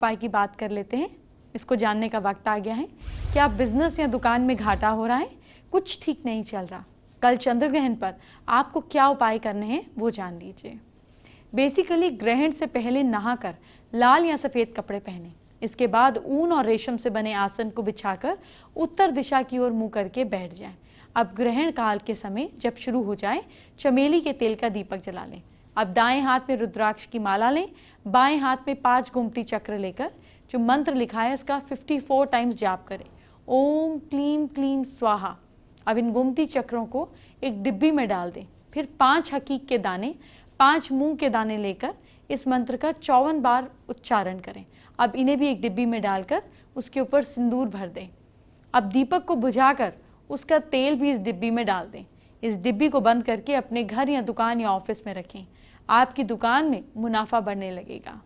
उपाय की बात कर लेते हैं इसको जानने का वक्त आ गया है क्या बिजनेस या दुकान में घाटा हो रहा है कुछ ठीक नहीं चल रहा कल चंद्र ग्रहण पर आपको क्या उपाय करने हैं वो जान लीजिए बेसिकली ग्रहण से पहले नहाकर लाल या सफ़ेद कपड़े पहने इसके बाद ऊन और रेशम से बने आसन को बिछाकर उत्तर दिशा की ओर मुंह करके बैठ जाएं। अब ग्रहण काल के समय जब शुरू हो जाए चमेली के तेल का दीपक जला लें अब दाएं हाथ में रुद्राक्ष की माला लें बाएं हाथ में पांच गुमटी चक्र लेकर जो मंत्र लिखा है इसका 54 टाइम्स जाप करें ओम क्लीम क्लीम स्वाहा अब इन गुमटी चक्रों को एक डिब्बी में डाल दें फिर पांच हकीक के दाने पांच मूंग के दाने लेकर इस मंत्र का चौवन बार उच्चारण करें अब इन्हें भी एक डिब्बी में डालकर उसके ऊपर सिंदूर भर दें अब दीपक को बुझाकर उसका तेल भी इस डिब्बी में डाल दें इस डिब्बी को बंद करके अपने घर या दुकान या ऑफिस में रखें आपकी दुकान में मुनाफा बढ़ने लगेगा